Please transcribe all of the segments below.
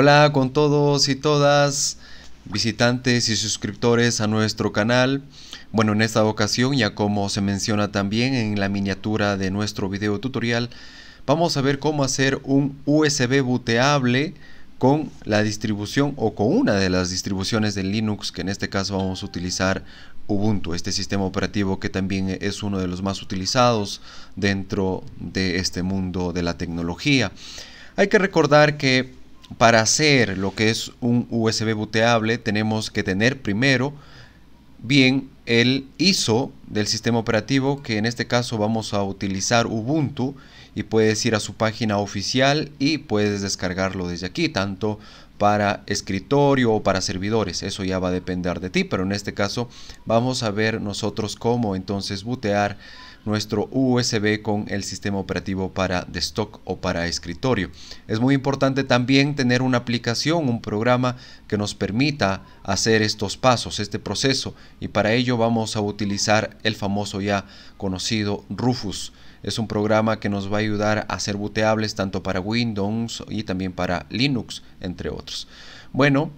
Hola con todos y todas, visitantes y suscriptores a nuestro canal. Bueno, en esta ocasión, ya como se menciona también en la miniatura de nuestro video tutorial, vamos a ver cómo hacer un USB booteable con la distribución o con una de las distribuciones de Linux que en este caso vamos a utilizar Ubuntu, este sistema operativo que también es uno de los más utilizados dentro de este mundo de la tecnología. Hay que recordar que para hacer lo que es un USB booteable tenemos que tener primero bien el ISO del sistema operativo que en este caso vamos a utilizar Ubuntu y puedes ir a su página oficial y puedes descargarlo desde aquí tanto para escritorio o para servidores eso ya va a depender de ti pero en este caso vamos a ver nosotros cómo entonces bootear nuestro USB con el sistema operativo para desktop o para escritorio. Es muy importante también tener una aplicación, un programa que nos permita hacer estos pasos, este proceso y para ello vamos a utilizar el famoso ya conocido Rufus. Es un programa que nos va a ayudar a ser booteables tanto para Windows y también para Linux, entre otros. Bueno,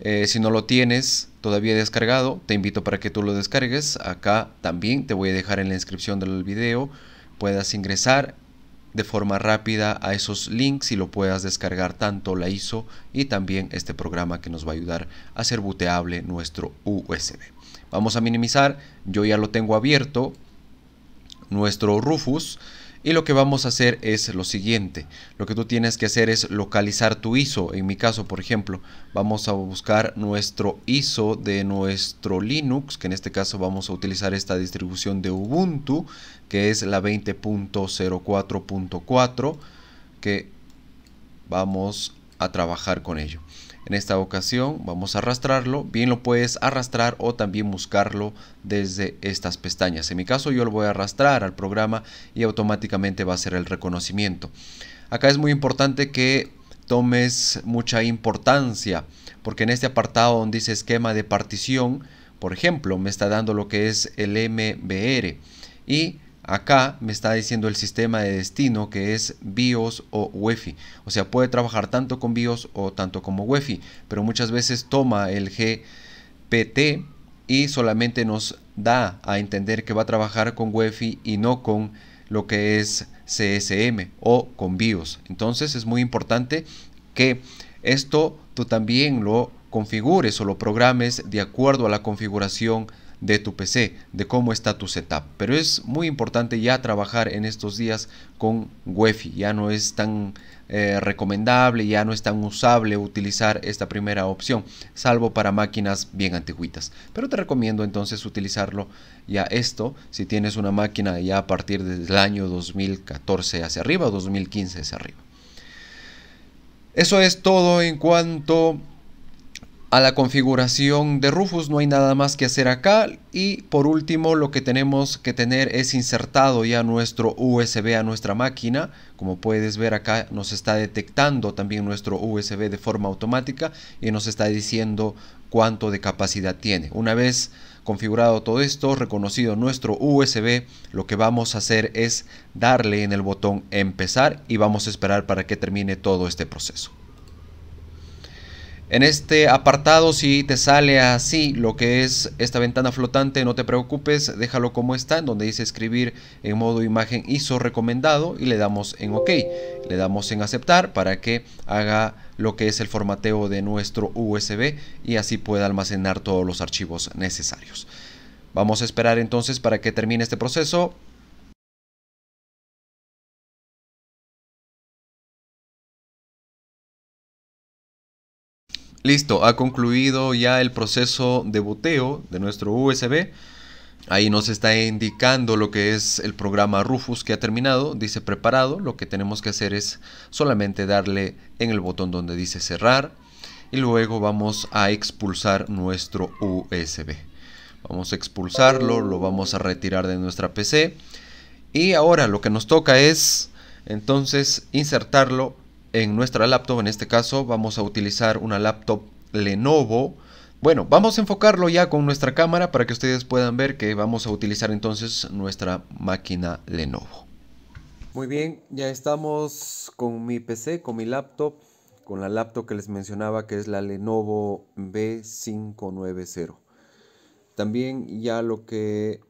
eh, si no lo tienes, todavía descargado, te invito para que tú lo descargues. Acá también te voy a dejar en la descripción del video, puedas ingresar de forma rápida a esos links y lo puedas descargar tanto la ISO y también este programa que nos va a ayudar a hacer booteable nuestro USB. Vamos a minimizar, yo ya lo tengo abierto, nuestro Rufus y lo que vamos a hacer es lo siguiente. Lo que tú tienes que hacer es localizar tu ISO. En mi caso, por ejemplo, vamos a buscar nuestro ISO de nuestro Linux, que en este caso vamos a utilizar esta distribución de Ubuntu, que es la 20.04.4, que vamos a trabajar con ello. En esta ocasión vamos a arrastrarlo, bien lo puedes arrastrar o también buscarlo desde estas pestañas. En mi caso yo lo voy a arrastrar al programa y automáticamente va a ser el reconocimiento. Acá es muy importante que tomes mucha importancia porque en este apartado donde dice esquema de partición, por ejemplo, me está dando lo que es el MBR y Acá me está diciendo el sistema de destino que es BIOS o UEFI. O sea, puede trabajar tanto con BIOS o tanto como UEFI, pero muchas veces toma el GPT y solamente nos da a entender que va a trabajar con UEFI y no con lo que es CSM o con BIOS. Entonces es muy importante que esto tú también lo configures o lo programes de acuerdo a la configuración de tu PC, de cómo está tu setup. Pero es muy importante ya trabajar en estos días con UEFI. Ya no es tan eh, recomendable, ya no es tan usable utilizar esta primera opción, salvo para máquinas bien antiguitas. Pero te recomiendo entonces utilizarlo ya esto, si tienes una máquina ya a partir del año 2014 hacia arriba, 2015 hacia arriba. Eso es todo en cuanto a la configuración de Rufus no hay nada más que hacer acá y por último lo que tenemos que tener es insertado ya nuestro USB a nuestra máquina como puedes ver acá nos está detectando también nuestro USB de forma automática y nos está diciendo cuánto de capacidad tiene una vez configurado todo esto reconocido nuestro USB lo que vamos a hacer es darle en el botón empezar y vamos a esperar para que termine todo este proceso en este apartado, si te sale así lo que es esta ventana flotante, no te preocupes, déjalo como está, en donde dice escribir en modo imagen ISO recomendado y le damos en OK. Le damos en aceptar para que haga lo que es el formateo de nuestro USB y así pueda almacenar todos los archivos necesarios. Vamos a esperar entonces para que termine este proceso. Listo, ha concluido ya el proceso de boteo de nuestro USB. Ahí nos está indicando lo que es el programa Rufus que ha terminado. Dice preparado. Lo que tenemos que hacer es solamente darle en el botón donde dice cerrar. Y luego vamos a expulsar nuestro USB. Vamos a expulsarlo, lo vamos a retirar de nuestra PC. Y ahora lo que nos toca es entonces insertarlo en nuestra laptop. En este caso vamos a utilizar una laptop Lenovo. Bueno, vamos a enfocarlo ya con nuestra cámara para que ustedes puedan ver que vamos a utilizar entonces nuestra máquina Lenovo. Muy bien, ya estamos con mi PC, con mi laptop, con la laptop que les mencionaba que es la Lenovo B590. También ya lo que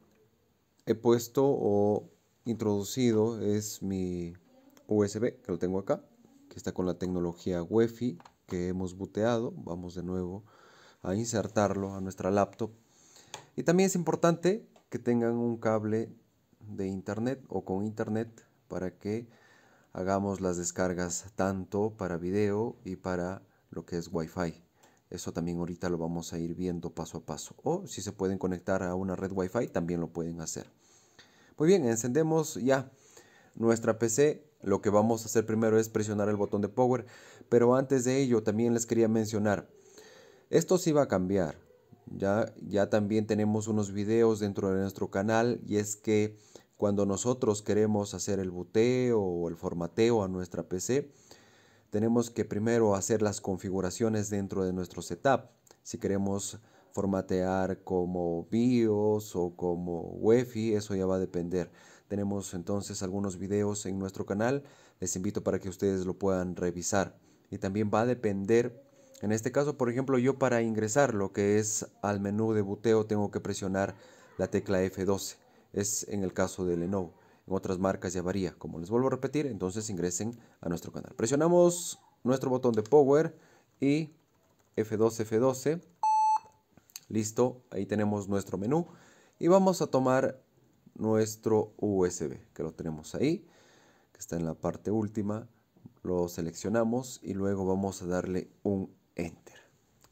he puesto o introducido es mi USB, que lo tengo acá que está con la tecnología Wi-Fi que hemos boteado. Vamos de nuevo a insertarlo a nuestra laptop. Y también es importante que tengan un cable de internet o con internet para que hagamos las descargas tanto para video y para lo que es Wi-Fi. eso también ahorita lo vamos a ir viendo paso a paso o si se pueden conectar a una red Wi-Fi también lo pueden hacer muy bien encendemos ya nuestra pc lo que vamos a hacer primero es presionar el botón de power, pero antes de ello también les quería mencionar, esto sí va a cambiar. Ya, ya también tenemos unos videos dentro de nuestro canal y es que cuando nosotros queremos hacer el boteo o el formateo a nuestra PC, tenemos que primero hacer las configuraciones dentro de nuestro setup. Si queremos formatear como BIOS o como UEFI, eso ya va a depender. Tenemos entonces algunos videos en nuestro canal. Les invito para que ustedes lo puedan revisar. Y también va a depender, en este caso, por ejemplo, yo para ingresar lo que es al menú de buteo tengo que presionar la tecla F12. Es en el caso de Lenovo. En otras marcas ya varía. Como les vuelvo a repetir, entonces ingresen a nuestro canal. Presionamos nuestro botón de Power y F12, F12. Listo, ahí tenemos nuestro menú. Y vamos a tomar nuestro USB, que lo tenemos ahí, que está en la parte última. Lo seleccionamos y luego vamos a darle un Enter.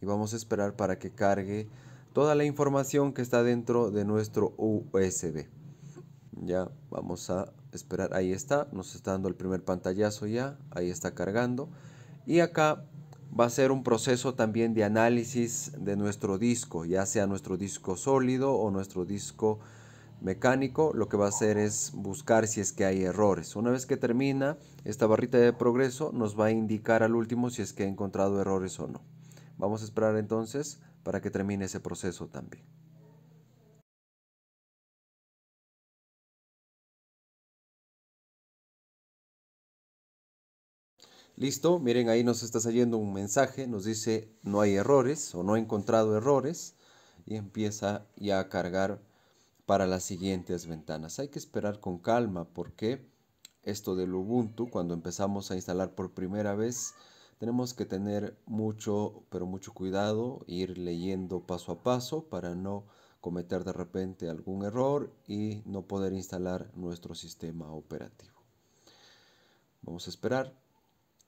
Y vamos a esperar para que cargue toda la información que está dentro de nuestro USB. Ya vamos a esperar. Ahí está, nos está dando el primer pantallazo ya. Ahí está cargando. Y acá va a ser un proceso también de análisis de nuestro disco, ya sea nuestro disco sólido o nuestro disco mecánico lo que va a hacer es buscar si es que hay errores. Una vez que termina esta barrita de progreso nos va a indicar al último si es que ha encontrado errores o no. Vamos a esperar entonces para que termine ese proceso también. Listo, miren ahí nos está saliendo un mensaje, nos dice no hay errores o no he encontrado errores y empieza ya a cargar para las siguientes ventanas. Hay que esperar con calma porque esto del Ubuntu, cuando empezamos a instalar por primera vez, tenemos que tener mucho, pero mucho cuidado, ir leyendo paso a paso para no cometer de repente algún error y no poder instalar nuestro sistema operativo. Vamos a esperar.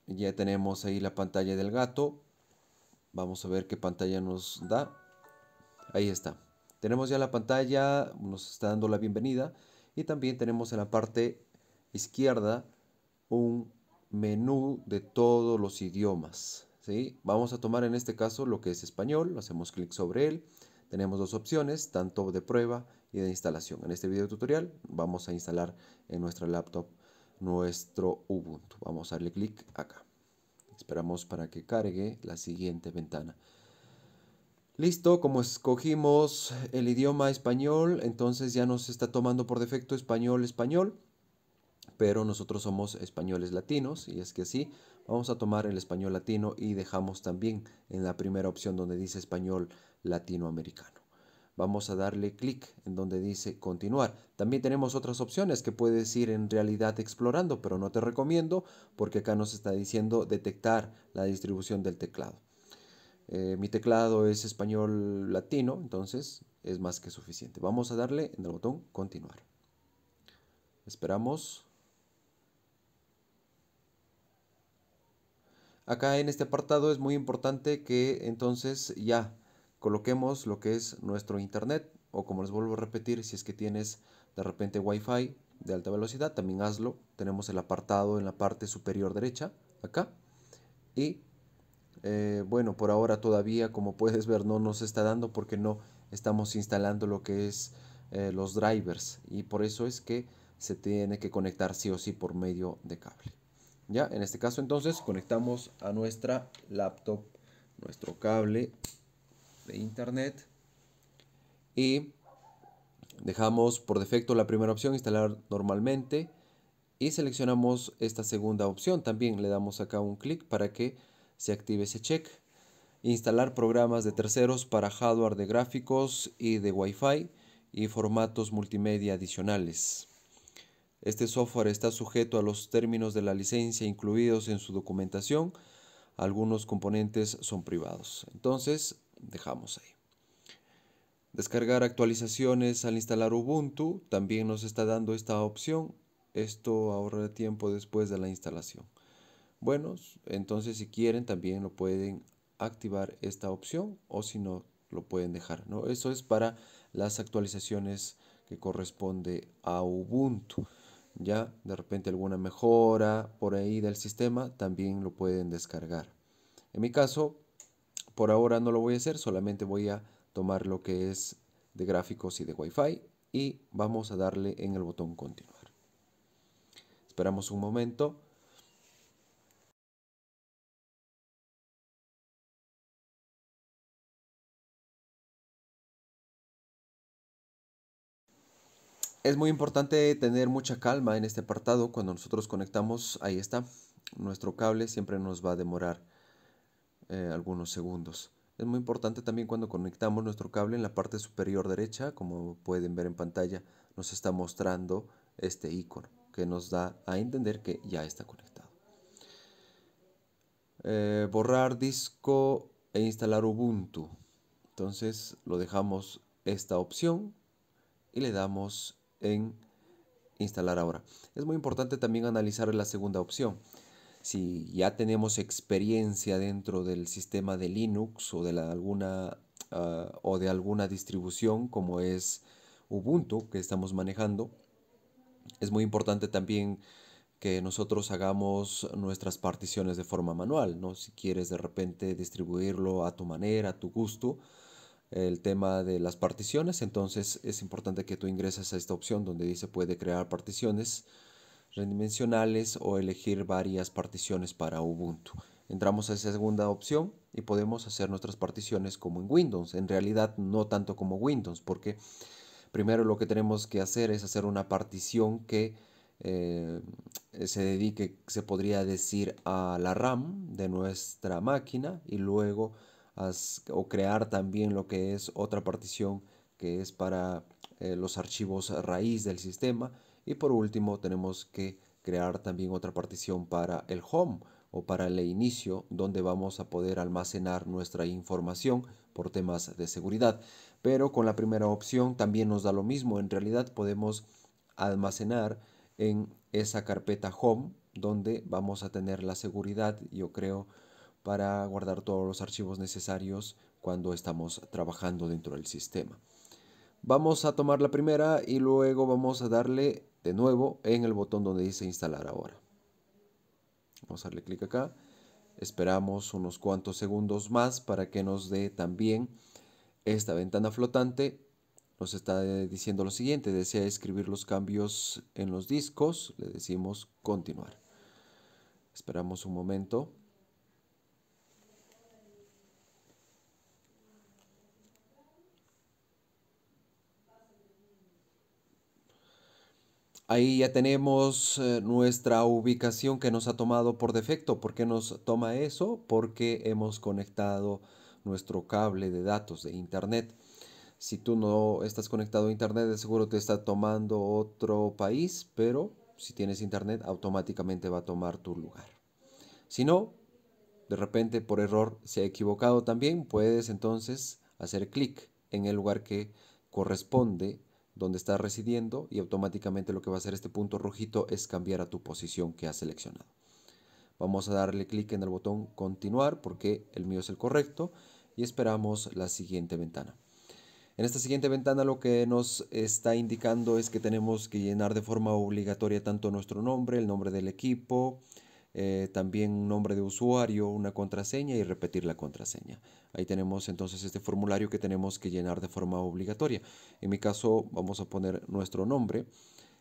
Ya tenemos ahí la pantalla del gato. Vamos a ver qué pantalla nos da. Ahí está. Tenemos ya la pantalla, nos está dando la bienvenida y también tenemos en la parte izquierda un menú de todos los idiomas. ¿sí? Vamos a tomar en este caso lo que es español, hacemos clic sobre él. Tenemos dos opciones, tanto de prueba y de instalación. En este video tutorial vamos a instalar en nuestra laptop nuestro Ubuntu. Vamos a darle clic acá. Esperamos para que cargue la siguiente ventana. Listo, como escogimos el idioma español, entonces ya nos está tomando por defecto español, español, pero nosotros somos españoles latinos y es que sí, vamos a tomar el español latino y dejamos también en la primera opción donde dice español latinoamericano. Vamos a darle clic en donde dice continuar. También tenemos otras opciones que puedes ir en realidad explorando, pero no te recomiendo porque acá nos está diciendo detectar la distribución del teclado. Eh, mi teclado es español latino, entonces es más que suficiente. Vamos a darle en el botón continuar. Esperamos. Acá en este apartado es muy importante que entonces ya coloquemos lo que es nuestro internet o como les vuelvo a repetir, si es que tienes de repente wifi de alta velocidad, también hazlo. Tenemos el apartado en la parte superior derecha, acá, y eh, bueno, por ahora todavía, como puedes ver, no nos está dando porque no estamos instalando lo que es eh, los drivers. Y por eso es que se tiene que conectar sí o sí por medio de cable. Ya, en este caso entonces conectamos a nuestra laptop, nuestro cable de internet y dejamos por defecto la primera opción instalar normalmente y seleccionamos esta segunda opción también le damos acá un clic para que se active ese check. Instalar programas de terceros para hardware de gráficos y de Wi-Fi y formatos multimedia adicionales. Este software está sujeto a los términos de la licencia incluidos en su documentación. Algunos componentes son privados. Entonces, dejamos ahí. Descargar actualizaciones al instalar Ubuntu también nos está dando esta opción. Esto ahorra tiempo después de la instalación. Bueno, entonces si quieren también lo pueden activar esta opción o si no lo pueden dejar. ¿no? Eso es para las actualizaciones que corresponde a Ubuntu. Ya de repente alguna mejora por ahí del sistema también lo pueden descargar. En mi caso, por ahora no lo voy a hacer, solamente voy a tomar lo que es de gráficos y de Wi-Fi y vamos a darle en el botón continuar. Esperamos un momento. Es muy importante tener mucha calma en este apartado. Cuando nosotros conectamos, ahí está. Nuestro cable siempre nos va a demorar eh, algunos segundos. Es muy importante también cuando conectamos nuestro cable en la parte superior derecha, como pueden ver en pantalla, nos está mostrando este icono que nos da a entender que ya está conectado. Eh, borrar disco e instalar Ubuntu. Entonces lo dejamos esta opción y le damos en instalar ahora. Es muy importante también analizar la segunda opción. Si ya tenemos experiencia dentro del sistema de Linux o de alguna ah, o de alguna distribución como es Ubuntu que estamos manejando, es muy importante también que nosotros hagamos nuestras particiones de forma manual, ¿no? Si quieres de repente distribuirlo a tu manera, a tu gusto, el tema de las particiones, entonces es importante que tú ingreses a esta opción donde dice puede crear particiones redimensionales o elegir varias particiones para Ubuntu. Entramos a esa segunda opción y podemos hacer nuestras particiones como en Windows. En realidad no tanto como Windows porque primero lo que tenemos que hacer es hacer una partición que eh, se dedique, se podría decir, a la RAM de nuestra máquina y luego o crear también lo que es otra partición que es para eh, los archivos raíz del sistema. Y por último tenemos que crear también otra partición para el home o para el inicio donde vamos a poder almacenar nuestra información por temas de seguridad. Pero con la primera opción también nos da lo mismo. En realidad podemos almacenar en esa carpeta home donde vamos a tener la seguridad, yo creo, para guardar todos los archivos necesarios cuando estamos trabajando dentro del sistema. Vamos a tomar la primera y luego vamos a darle de nuevo en el botón donde dice instalar ahora. Vamos a darle clic acá. Esperamos unos cuantos segundos más para que nos dé también esta ventana flotante. Nos está diciendo lo siguiente. Desea escribir los cambios en los discos. Le decimos continuar. Esperamos un momento. Ahí ya tenemos eh, nuestra ubicación que nos ha tomado por defecto. ¿Por qué nos toma eso? Porque hemos conectado nuestro cable de datos de Internet. Si tú no estás conectado a Internet, de seguro te está tomando otro país, pero si tienes Internet, automáticamente va a tomar tu lugar. Si no, de repente por error se ha equivocado también, puedes entonces hacer clic en el lugar que corresponde donde está residiendo y automáticamente lo que va a hacer este punto rojito es cambiar a tu posición que has seleccionado. Vamos a darle clic en el botón continuar porque el mío es el correcto y esperamos la siguiente ventana. En esta siguiente ventana lo que nos está indicando es que tenemos que llenar de forma obligatoria tanto nuestro nombre, el nombre del equipo, eh, también un nombre de usuario, una contraseña y repetir la contraseña. Ahí tenemos entonces este formulario que tenemos que llenar de forma obligatoria. En mi caso vamos a poner nuestro nombre.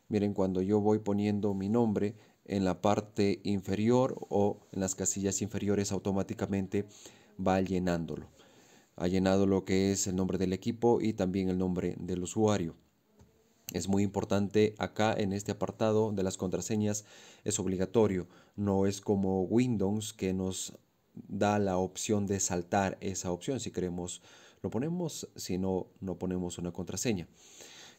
Miren, cuando yo voy poniendo mi nombre en la parte inferior o en las casillas inferiores automáticamente va llenándolo. Ha llenado lo que es el nombre del equipo y también el nombre del usuario. Es muy importante acá en este apartado de las contraseñas, es obligatorio, no es como Windows que nos da la opción de saltar esa opción. Si queremos, lo ponemos, si no, no ponemos una contraseña.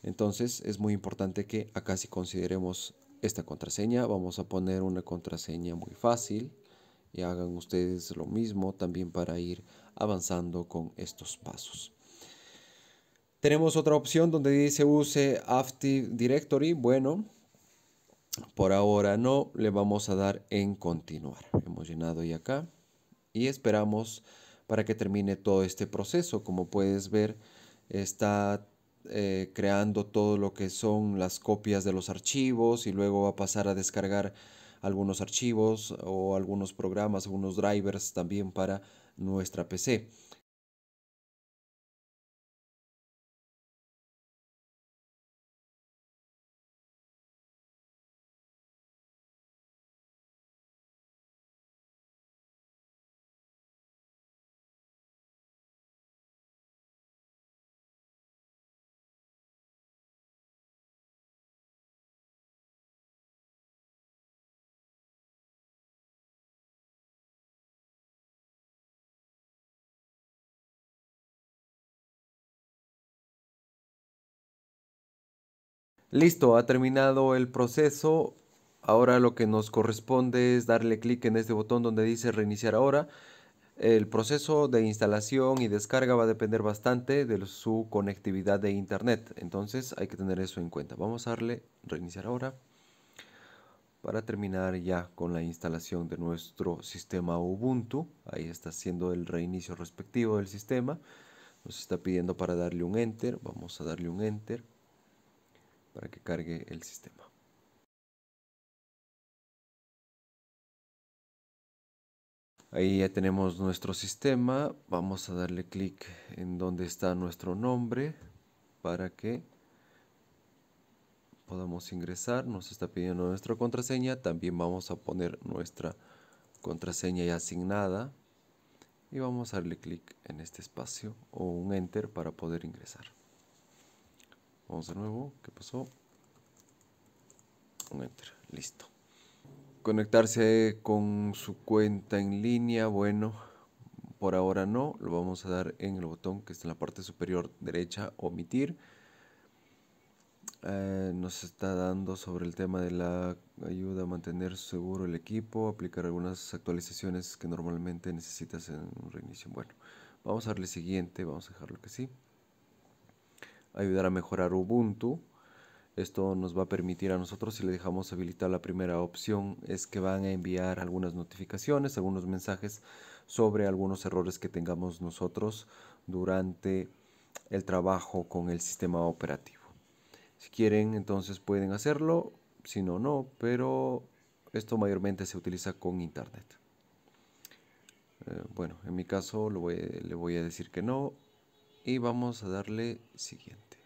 Entonces es muy importante que acá si consideremos esta contraseña, vamos a poner una contraseña muy fácil y hagan ustedes lo mismo también para ir avanzando con estos pasos. Tenemos otra opción donde dice use Active Directory. Bueno, por ahora no, le vamos a dar en continuar. Hemos llenado ya acá y esperamos para que termine todo este proceso. Como puedes ver, está eh, creando todo lo que son las copias de los archivos y luego va a pasar a descargar algunos archivos o algunos programas, algunos drivers también para nuestra PC. Listo, ha terminado el proceso. Ahora lo que nos corresponde es darle clic en este botón donde dice reiniciar ahora. El proceso de instalación y descarga va a depender bastante de su conectividad de internet. Entonces hay que tener eso en cuenta. Vamos a darle reiniciar ahora para terminar ya con la instalación de nuestro sistema Ubuntu. Ahí está haciendo el reinicio respectivo del sistema. Nos está pidiendo para darle un enter. Vamos a darle un enter para que cargue el sistema. Ahí ya tenemos nuestro sistema. Vamos a darle clic en donde está nuestro nombre para que podamos ingresar. Nos está pidiendo nuestra contraseña. También vamos a poner nuestra contraseña ya asignada. Y vamos a darle clic en este espacio o un enter para poder ingresar. Vamos de nuevo. ¿Qué pasó? Un enter. Listo. Conectarse con su cuenta en línea. Bueno, por ahora no. Lo vamos a dar en el botón que está en la parte superior derecha. Omitir. Eh, nos está dando sobre el tema de la ayuda a mantener seguro el equipo, aplicar algunas actualizaciones que normalmente necesitas en un reinicio. Bueno, vamos a darle siguiente, vamos a dejarlo que sí ayudar a mejorar Ubuntu. Esto nos va a permitir a nosotros, si le dejamos habilitar la primera opción, es que van a enviar algunas notificaciones, algunos mensajes sobre algunos errores que tengamos nosotros durante el trabajo con el sistema operativo. Si quieren, entonces pueden hacerlo, si no, no, pero esto mayormente se utiliza con Internet. Eh, bueno, en mi caso le voy a decir que no, y vamos a darle siguiente.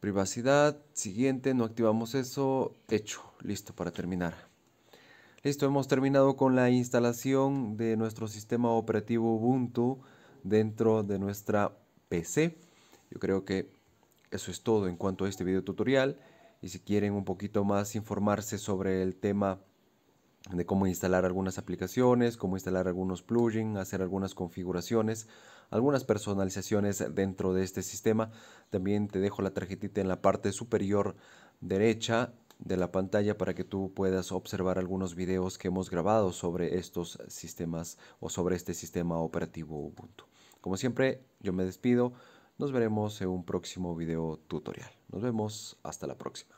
Privacidad, siguiente, no activamos eso, hecho, listo para terminar. Listo, hemos terminado con la instalación de nuestro sistema operativo Ubuntu dentro de nuestra PC. Yo creo que eso es todo en cuanto a este video tutorial. Y si quieren un poquito más informarse sobre el tema de cómo instalar algunas aplicaciones, cómo instalar algunos plugins, hacer algunas configuraciones, algunas personalizaciones dentro de este sistema. También te dejo la tarjetita en la parte superior derecha de la pantalla para que tú puedas observar algunos videos que hemos grabado sobre estos sistemas o sobre este sistema operativo Ubuntu. Como siempre, yo me despido. Nos veremos en un próximo video tutorial. Nos vemos hasta la próxima.